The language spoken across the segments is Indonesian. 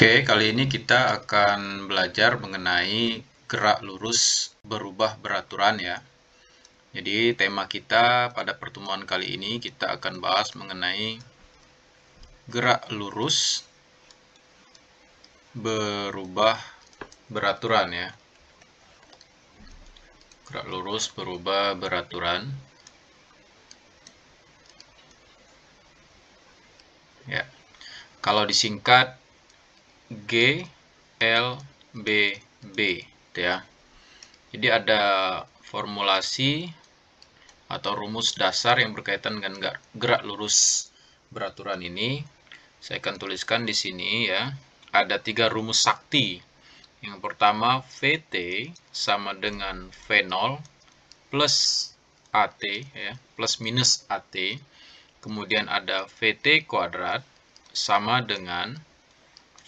Oke, kali ini kita akan belajar mengenai gerak lurus berubah beraturan ya. Jadi tema kita pada pertemuan kali ini kita akan bahas mengenai gerak lurus berubah beraturan ya. Gerak lurus berubah beraturan. Ya. Kalau disingkat G L B B gitu ya. Jadi ada formulasi atau rumus dasar yang berkaitan dengan gerak lurus beraturan ini. Saya akan tuliskan di sini ya. Ada tiga rumus sakti. Yang pertama VT sama dengan V0 plus AT ya, plus minus AT. Kemudian ada VT kuadrat sama dengan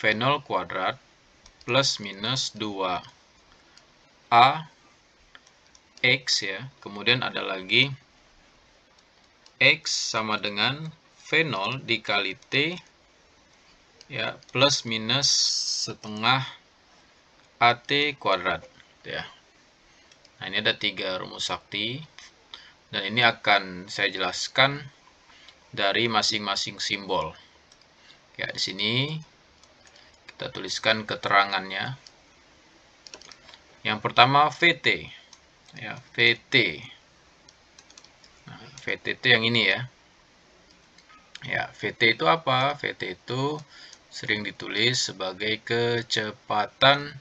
V0 kuadrat plus minus 2 A X ya. Kemudian ada lagi X sama dengan V0 dikali T ya plus minus setengah AT kuadrat ya. Nah, ini ada tiga rumus sakti dan ini akan saya jelaskan dari masing-masing simbol. Ya, di sini kita tuliskan keterangannya. Yang pertama VT. Ya, VT. Nah, VT itu yang ini ya. Ya, VT itu apa? VT itu sering ditulis sebagai kecepatan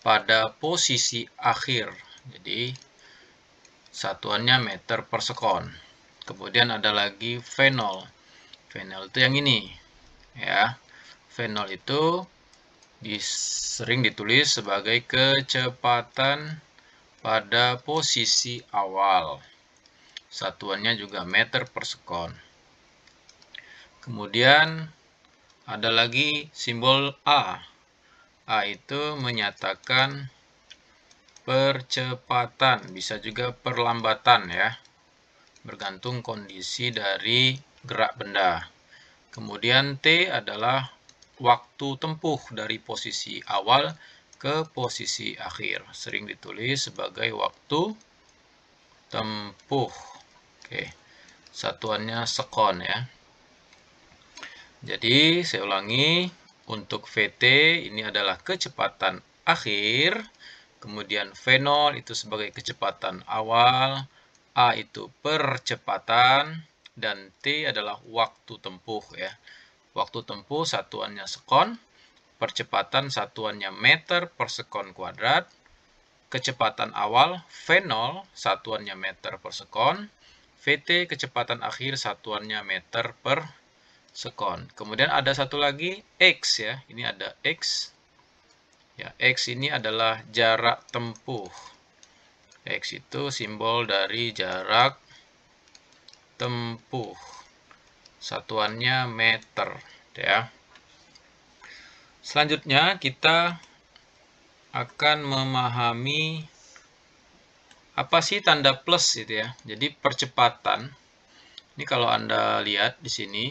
pada posisi akhir. Jadi, satuannya meter per sekon. Kemudian ada lagi v v 0 itu yang ini. Ya. v V0 itu sering ditulis sebagai kecepatan pada posisi awal. Satuannya juga meter per sekon. Kemudian ada lagi simbol A. A itu menyatakan percepatan, bisa juga perlambatan ya. Bergantung kondisi dari gerak benda. Kemudian T adalah waktu tempuh dari posisi awal ke posisi akhir. Sering ditulis sebagai waktu tempuh. Oke, satuannya sekon ya. Jadi, saya ulangi, untuk VT ini adalah kecepatan akhir, kemudian V0 itu sebagai kecepatan awal, A itu percepatan, dan T adalah waktu tempuh ya waktu tempuh satuannya sekon, percepatan satuannya meter per sekon kuadrat, kecepatan awal V0 satuannya meter per sekon, VT kecepatan akhir satuannya meter per sekon. Kemudian ada satu lagi X ya, ini ada X. Ya, X ini adalah jarak tempuh. X itu simbol dari jarak tempuh satuannya meter ya. Selanjutnya kita akan memahami apa sih tanda plus itu ya. Jadi percepatan. Ini kalau Anda lihat di sini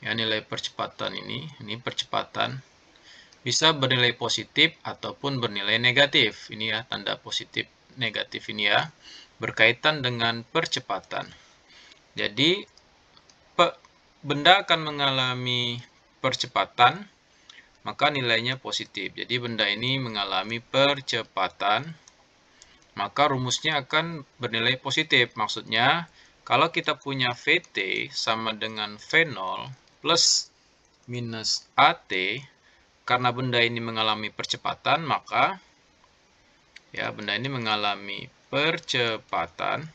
ya nilai percepatan ini, ini percepatan bisa bernilai positif ataupun bernilai negatif. Ini ya tanda positif negatif ini ya berkaitan dengan percepatan. Jadi benda akan mengalami percepatan, maka nilainya positif. Jadi benda ini mengalami percepatan, maka rumusnya akan bernilai positif. Maksudnya, kalau kita punya VT sama dengan V0 plus minus AT, karena benda ini mengalami percepatan, maka ya benda ini mengalami percepatan,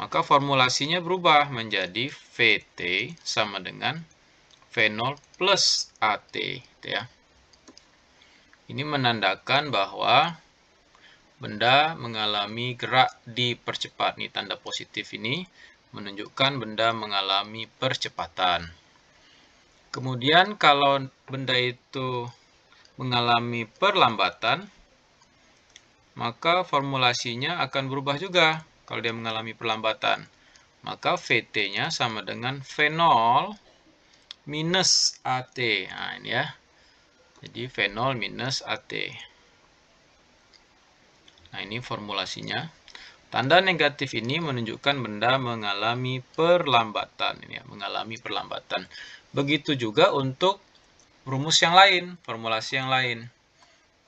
maka formulasinya berubah menjadi VT sama dengan V0 plus AT. Gitu ya. Ini menandakan bahwa benda mengalami gerak dipercepat. Nih tanda positif ini menunjukkan benda mengalami percepatan. Kemudian kalau benda itu mengalami perlambatan, maka formulasinya akan berubah juga kalau dia mengalami perlambatan. Maka VT-nya sama dengan V0 minus AT. Nah, ini ya. Jadi V0 minus AT. Nah, ini formulasinya. Tanda negatif ini menunjukkan benda mengalami perlambatan. Ini ya, mengalami perlambatan. Begitu juga untuk rumus yang lain, formulasi yang lain.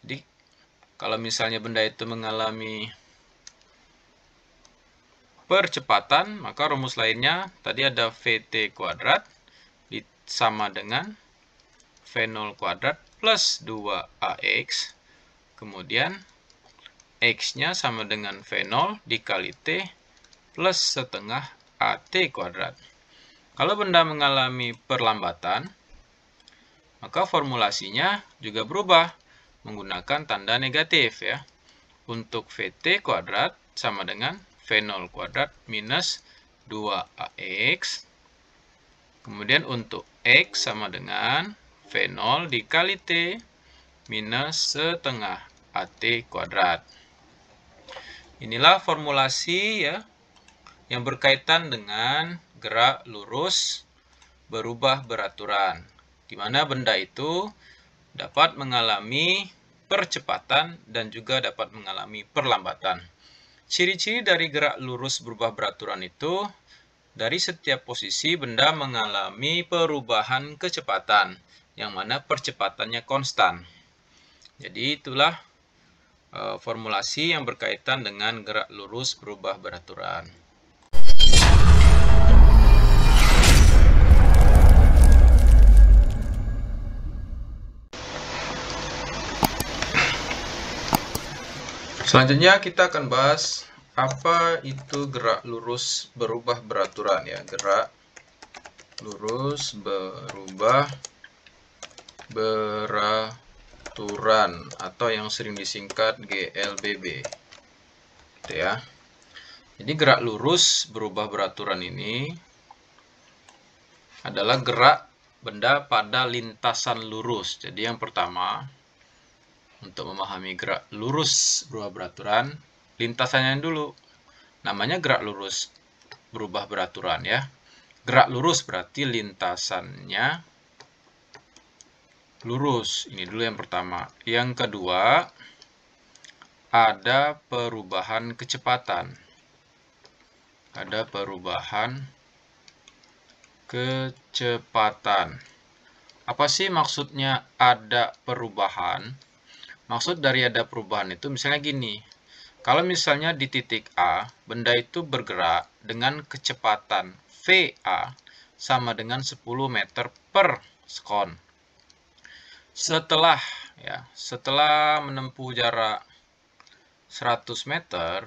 Jadi, kalau misalnya benda itu mengalami percepatan, maka rumus lainnya tadi ada VT kuadrat sama dengan V0 kuadrat plus 2AX. Kemudian X-nya sama dengan V0 dikali T plus setengah AT kuadrat. Kalau benda mengalami perlambatan, maka formulasinya juga berubah menggunakan tanda negatif ya. Untuk VT kuadrat sama dengan V0 kuadrat minus 2AX. Kemudian untuk X sama dengan V0 dikali T minus setengah AT kuadrat. Inilah formulasi ya yang berkaitan dengan gerak lurus berubah beraturan. Di mana benda itu dapat mengalami percepatan dan juga dapat mengalami perlambatan. Ciri-ciri dari gerak lurus berubah beraturan itu, dari setiap posisi benda mengalami perubahan kecepatan, yang mana percepatannya konstan. Jadi itulah e, formulasi yang berkaitan dengan gerak lurus berubah beraturan. Selanjutnya kita akan bahas apa itu gerak lurus berubah beraturan ya. Gerak lurus berubah beraturan atau yang sering disingkat GLBB. Gitu ya. Jadi gerak lurus berubah beraturan ini adalah gerak benda pada lintasan lurus. Jadi yang pertama untuk memahami gerak lurus berubah beraturan, lintasannya dulu. Namanya gerak lurus berubah beraturan ya. Gerak lurus berarti lintasannya lurus. Ini dulu yang pertama. Yang kedua, ada perubahan kecepatan. Ada perubahan kecepatan. Apa sih maksudnya ada perubahan? Maksud dari ada perubahan itu misalnya gini. Kalau misalnya di titik A, benda itu bergerak dengan kecepatan VA sama dengan 10 meter per sekon. Setelah ya, setelah menempuh jarak 100 meter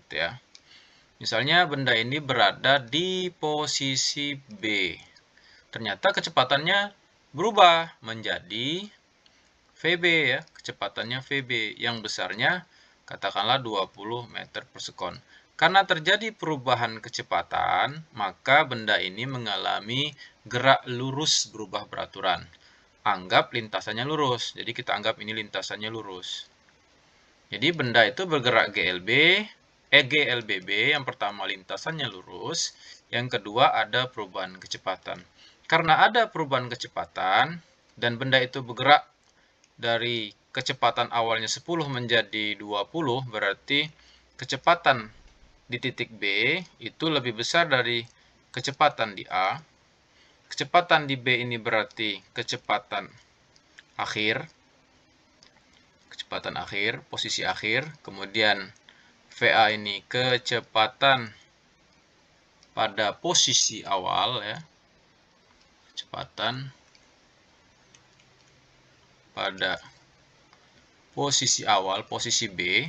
gitu ya. Misalnya benda ini berada di posisi B. Ternyata kecepatannya berubah menjadi VB ya, kecepatannya VB yang besarnya katakanlah 20 meter per sekon. Karena terjadi perubahan kecepatan, maka benda ini mengalami gerak lurus berubah beraturan. Anggap lintasannya lurus, jadi kita anggap ini lintasannya lurus. Jadi benda itu bergerak GLB, EGLBB eh, yang pertama lintasannya lurus, yang kedua ada perubahan kecepatan. Karena ada perubahan kecepatan dan benda itu bergerak dari kecepatan awalnya 10 menjadi 20, berarti kecepatan di titik B itu lebih besar dari kecepatan di A. Kecepatan di B ini berarti kecepatan akhir, kecepatan akhir, posisi akhir, kemudian VA ini kecepatan pada posisi awal ya, kecepatan pada posisi awal, posisi B,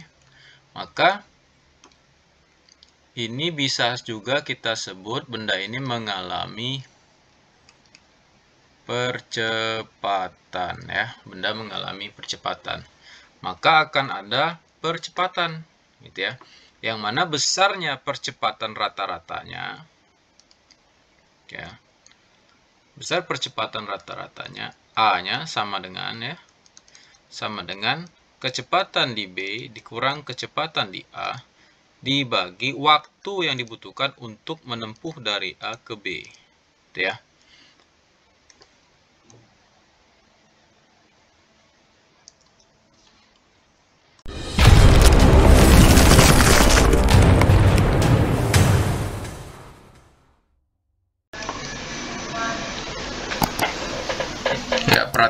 maka ini bisa juga kita sebut benda ini mengalami percepatan ya, benda mengalami percepatan. Maka akan ada percepatan gitu ya. Yang mana besarnya percepatan rata-ratanya gitu ya. Besar percepatan rata-ratanya A-nya sama dengan ya, sama dengan kecepatan di B dikurang kecepatan di A dibagi waktu yang dibutuhkan untuk menempuh dari A ke B. Gitu ya.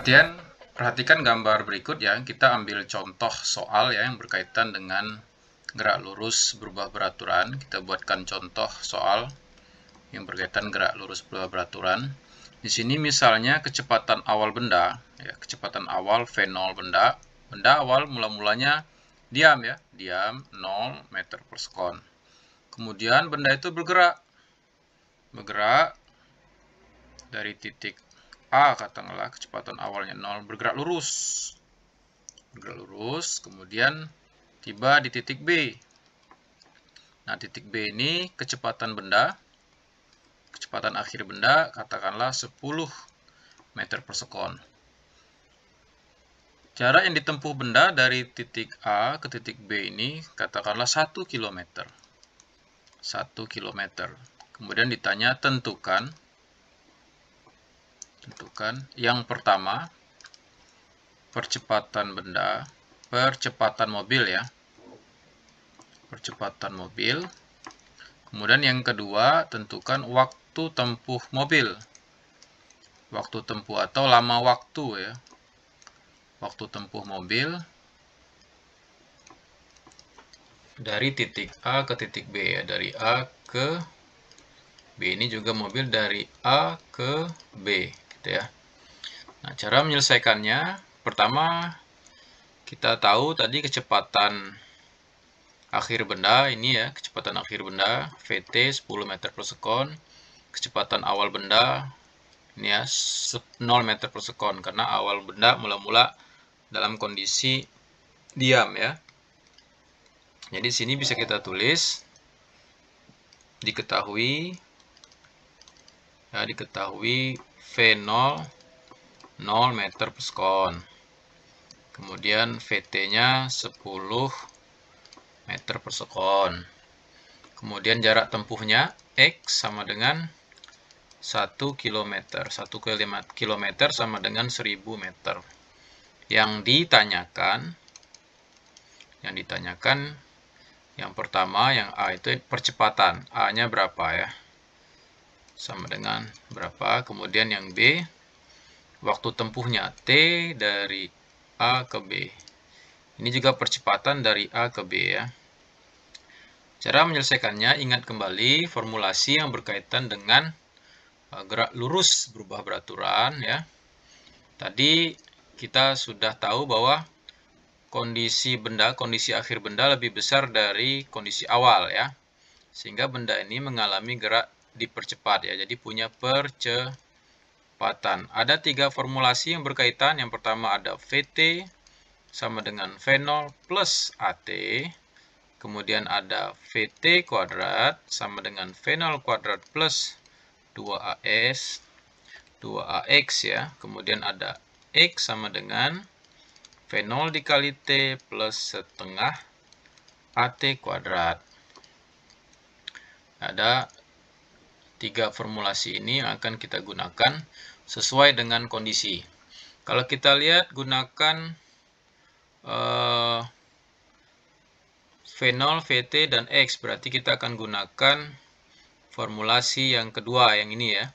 Kemudian perhatikan gambar berikut ya, kita ambil contoh soal ya yang berkaitan dengan gerak lurus berubah beraturan. Kita buatkan contoh soal yang berkaitan gerak lurus berubah beraturan. Di sini misalnya kecepatan awal benda, ya, kecepatan awal V0 benda, benda awal mula-mulanya diam ya, diam 0 meter per sekon. Kemudian benda itu bergerak, bergerak dari titik A katakanlah kecepatan awalnya 0 bergerak lurus. Bergerak lurus, kemudian tiba di titik B. Nah, titik B ini kecepatan benda, kecepatan akhir benda katakanlah 10 meter per sekon. Jarak yang ditempuh benda dari titik A ke titik B ini katakanlah 1 km. 1 km. Kemudian ditanya tentukan tentukan. Yang pertama, percepatan benda, percepatan mobil ya. Percepatan mobil. Kemudian yang kedua, tentukan waktu tempuh mobil. Waktu tempuh atau lama waktu ya. Waktu tempuh mobil dari titik A ke titik B ya, dari A ke B ini juga mobil dari A ke B gitu ya. Nah, cara menyelesaikannya, pertama kita tahu tadi kecepatan akhir benda ini ya, kecepatan akhir benda VT 10 meter per sekon, kecepatan awal benda ini ya 0 meter per sekon karena awal benda mula-mula dalam kondisi diam ya. Jadi sini bisa kita tulis diketahui ya diketahui V0 0 meter per sekon. Kemudian VT-nya 10 meter per sekon. Kemudian jarak tempuhnya X sama dengan 1 km. 1 km sama dengan 1000 meter. Yang ditanyakan, yang ditanyakan yang pertama yang A itu percepatan. A-nya berapa ya? sama dengan berapa. Kemudian yang B, waktu tempuhnya T dari A ke B. Ini juga percepatan dari A ke B ya. Cara menyelesaikannya, ingat kembali formulasi yang berkaitan dengan eh, gerak lurus berubah beraturan ya. Tadi kita sudah tahu bahwa kondisi benda, kondisi akhir benda lebih besar dari kondisi awal ya. Sehingga benda ini mengalami gerak dipercepat ya. Jadi punya percepatan. Ada tiga formulasi yang berkaitan. Yang pertama ada VT sama dengan v0 plus AT. Kemudian ada VT kuadrat sama dengan v0 kuadrat plus 2AS 2AX ya. Kemudian ada X sama dengan v0 dikali T plus setengah AT kuadrat. Ada Tiga formulasi ini akan kita gunakan sesuai dengan kondisi. Kalau kita lihat gunakan uh, eh, 0 VT, dan X, berarti kita akan gunakan formulasi yang kedua, yang ini ya.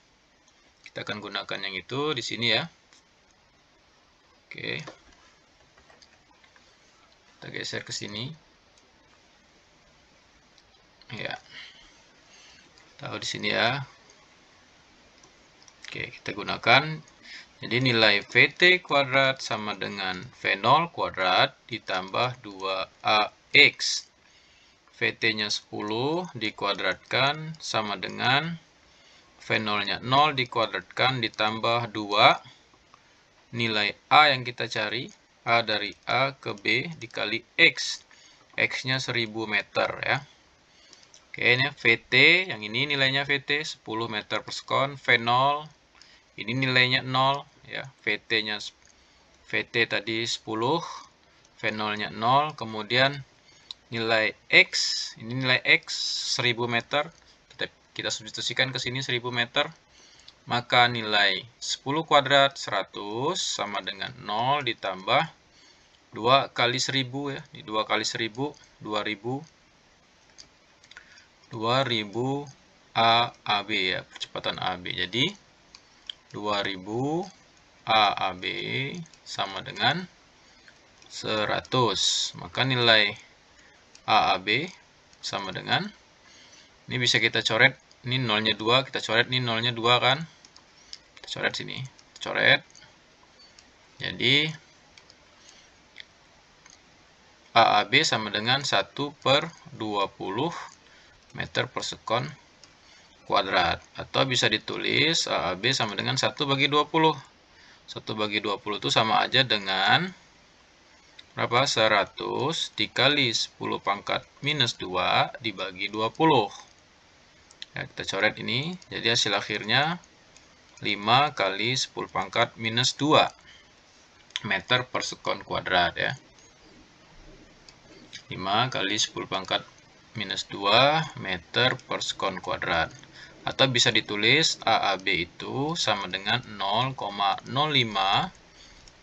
Kita akan gunakan yang itu di sini ya. Oke. Kita geser ke sini. Ya tahu di sini ya oke kita gunakan jadi nilai VT kuadrat sama dengan V0 kuadrat ditambah 2AX. VT-nya 10 dikuadratkan sama dengan V0-nya 0 dikuadratkan ditambah 2 nilai A yang kita cari. A dari A ke B dikali X. X-nya 1000 meter ya. Oke, ini VT, yang ini nilainya VT 10 meter per sekon, V0, ini nilainya 0, ya, VT-nya VT tadi 10, V0-nya 0, kemudian nilai X, ini nilai X 1000 meter, kita, substitusikan ke sini 1000 meter, maka nilai 10 kuadrat 100 sama dengan 0 ditambah 2 kali 1000 ya, 2 kali 1000, 2000, 2000 A AB ya, percepatan AB. Jadi 2000 A AB sama dengan 100. Maka nilai A AB sama dengan ini bisa kita coret, ini nolnya 2, kita coret ini nolnya 2 kan. Kita coret sini. Kita coret. Jadi AAB sama dengan 1 per 20 meter per sekon kuadrat. Atau bisa ditulis eh, AAB sama dengan 1 bagi 20. 1 bagi 20 itu sama aja dengan berapa? 100 dikali 10 pangkat minus 2 dibagi 20. Ya, kita coret ini, jadi hasil akhirnya 5 kali 10 pangkat minus 2 meter per sekon kuadrat ya. 5 kali 10 pangkat minus 2 meter per sekon kuadrat. Atau bisa ditulis AAB itu sama dengan 0,05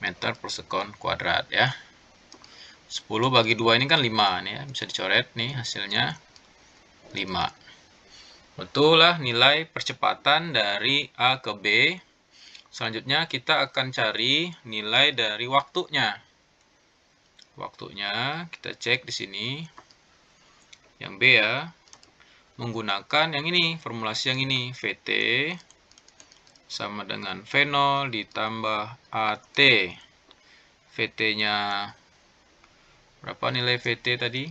meter per sekon kuadrat ya. 10 bagi 2 ini kan 5 nih ya. Bisa dicoret nih hasilnya 5. lah nilai percepatan dari A ke B. Selanjutnya kita akan cari nilai dari waktunya. Waktunya kita cek di sini. Yang B ya. Menggunakan yang ini, formulasi yang ini. VT sama dengan v0 ditambah AT. VT-nya berapa nilai VT tadi?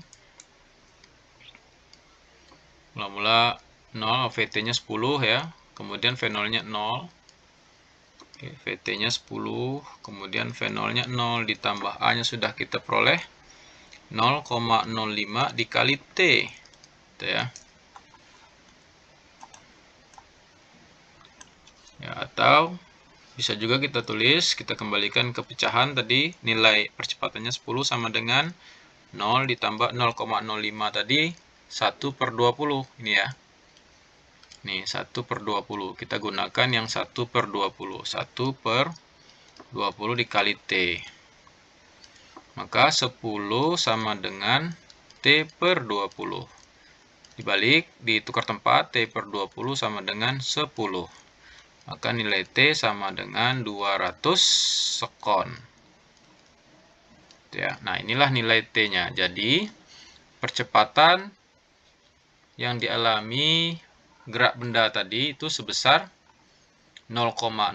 Mula-mula 0, VT-nya 10 ya. Kemudian v0-nya 0. nya 0 VT-nya 10, kemudian v 0 ditambah A-nya sudah kita peroleh. 0,05 dikali T. Gitu ya. ya. Atau bisa juga kita tulis, kita kembalikan ke pecahan tadi, nilai percepatannya 10 sama dengan 0 ditambah 0,05 tadi, 1 per 20. Ini ya. Nih, 1 per 20. Kita gunakan yang 1 per 20. 1 per 20 dikali T. Maka 10 sama dengan T per 20. Dibalik, ditukar tempat, T per 20 sama dengan 10. Maka nilai T sama dengan 200 sekon. Ya, nah inilah nilai T-nya. Jadi, percepatan yang dialami gerak benda tadi itu sebesar 0,05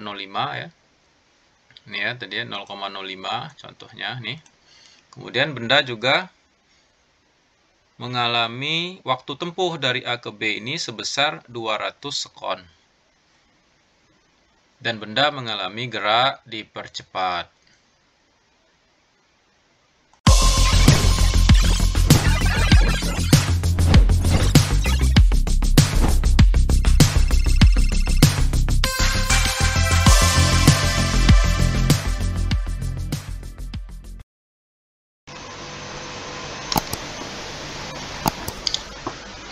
ya. Ini ya, tadi 0,05 ya, contohnya nih. Kemudian benda juga mengalami waktu tempuh dari A ke B ini sebesar 200 sekon. Dan benda mengalami gerak dipercepat.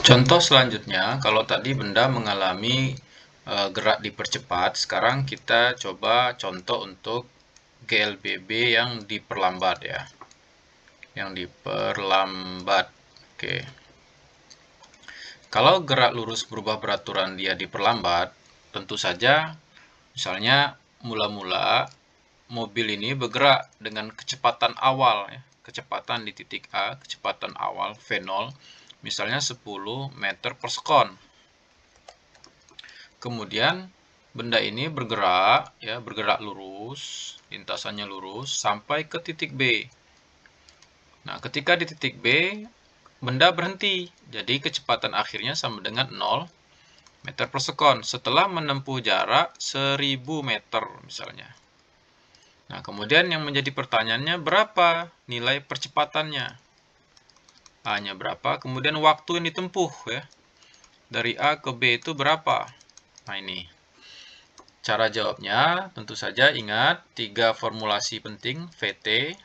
Contoh selanjutnya, kalau tadi benda mengalami e, gerak dipercepat, sekarang kita coba contoh untuk GLBB yang diperlambat ya. Yang diperlambat. Oke. Kalau gerak lurus berubah peraturan dia diperlambat, tentu saja misalnya mula-mula mobil ini bergerak dengan kecepatan awal ya, kecepatan di titik A, kecepatan awal V0 misalnya 10 meter per sekon. Kemudian benda ini bergerak, ya bergerak lurus, lintasannya lurus sampai ke titik B. Nah, ketika di titik B, benda berhenti. Jadi kecepatan akhirnya sama dengan 0 meter per sekon setelah menempuh jarak 1000 meter misalnya. Nah, kemudian yang menjadi pertanyaannya berapa nilai percepatannya? A-nya berapa, kemudian waktu yang ditempuh ya. Dari A ke B itu berapa? Nah ini. Cara jawabnya tentu saja ingat tiga formulasi penting VT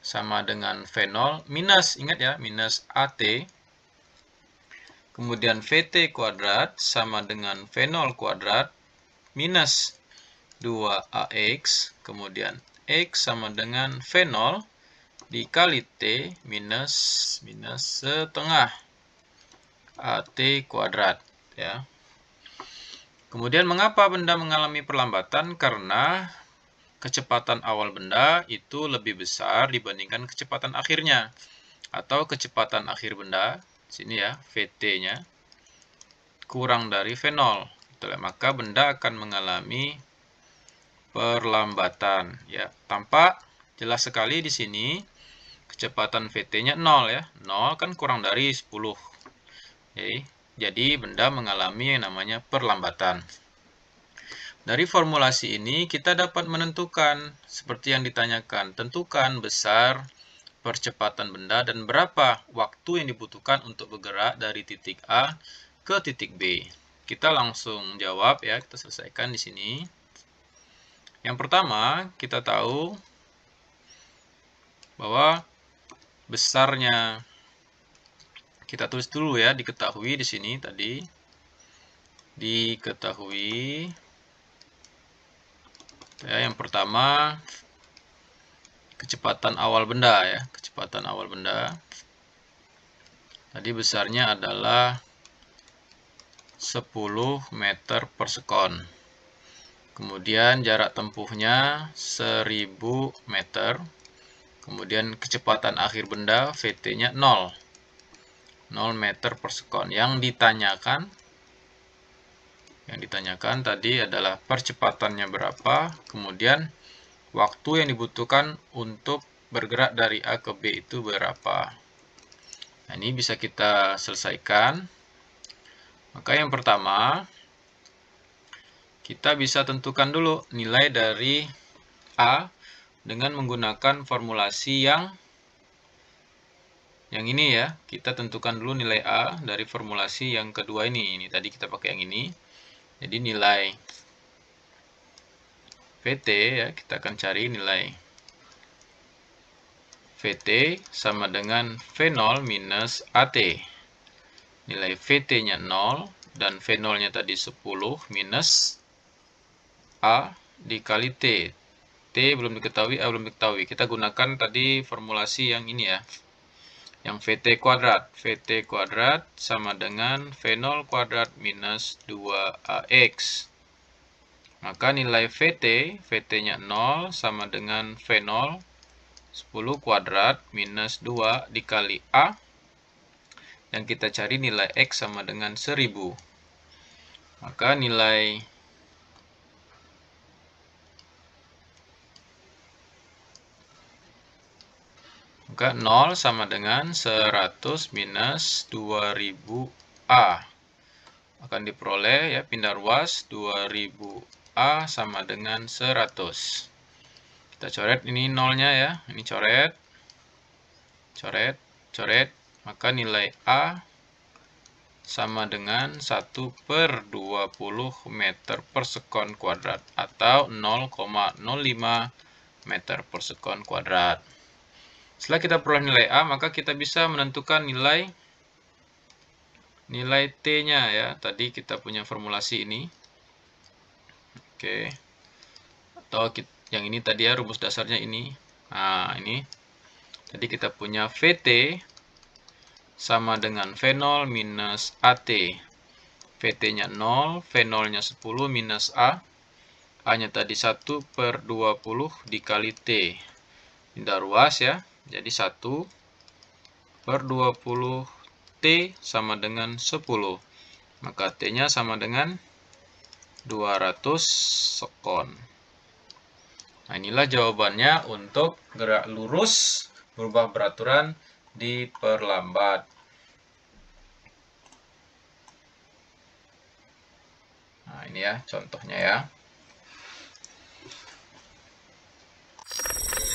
sama dengan V0 minus ingat ya minus AT kemudian VT kuadrat sama dengan V0 kuadrat minus 2AX kemudian X sama dengan V0 dikali T minus minus setengah AT kuadrat ya. Kemudian mengapa benda mengalami perlambatan? Karena kecepatan awal benda itu lebih besar dibandingkan kecepatan akhirnya atau kecepatan akhir benda sini ya VT-nya kurang dari V0 gitu ya. maka benda akan mengalami perlambatan ya tampak jelas sekali di sini kecepatan VT-nya 0 ya. 0 kan kurang dari 10. Oke. Jadi benda mengalami yang namanya perlambatan. Dari formulasi ini kita dapat menentukan seperti yang ditanyakan, tentukan besar percepatan benda dan berapa waktu yang dibutuhkan untuk bergerak dari titik A ke titik B. Kita langsung jawab ya, kita selesaikan di sini. Yang pertama, kita tahu bahwa besarnya. Kita tulis dulu ya, diketahui di sini tadi. Diketahui. Ya, yang pertama, kecepatan awal benda ya, kecepatan awal benda. Tadi besarnya adalah 10 meter per sekon. Kemudian jarak tempuhnya 1000 meter Kemudian kecepatan akhir benda VT-nya 0. 0 meter per sekon. Yang ditanyakan yang ditanyakan tadi adalah percepatannya berapa, kemudian waktu yang dibutuhkan untuk bergerak dari A ke B itu berapa. Nah, ini bisa kita selesaikan. Maka yang pertama, kita bisa tentukan dulu nilai dari A dengan menggunakan formulasi yang yang ini ya, kita tentukan dulu nilai A dari formulasi yang kedua ini. Ini tadi kita pakai yang ini. Jadi nilai VT ya, kita akan cari nilai VT sama dengan V0 minus AT. Nilai VT-nya 0 dan V0-nya tadi 10 minus A dikali T. T belum diketahui, A eh, belum diketahui. Kita gunakan tadi formulasi yang ini ya. Yang VT kuadrat. VT kuadrat sama dengan V0 kuadrat minus 2AX. Maka nilai VT, VT-nya 0 sama dengan V0 10 kuadrat minus 2 dikali A. Yang kita cari nilai X sama dengan 1000. Maka nilai Maka 0 sama dengan 100 minus 2000A. Akan diperoleh ya pindah ruas 2000A sama dengan 100. Kita coret ini nolnya ya. Ini coret. Coret, coret. Maka nilai A sama dengan 1 per 20 meter per sekon kuadrat atau 0,05 meter per sekon kuadrat. Setelah kita peroleh nilai A, maka kita bisa menentukan nilai nilai T-nya ya. Tadi kita punya formulasi ini. Oke. Atau yang ini tadi ya, rumus dasarnya ini. Nah, ini. Tadi kita punya VT sama dengan V0 minus AT. VT-nya 0, V0-nya 10 minus A. A-nya tadi 1 per 20 dikali T. Pindah ruas ya. Jadi 1 per 20 T sama dengan 10. Maka T-nya sama dengan 200 sekon. Nah, inilah jawabannya untuk gerak lurus berubah beraturan diperlambat. Nah, ini ya contohnya ya.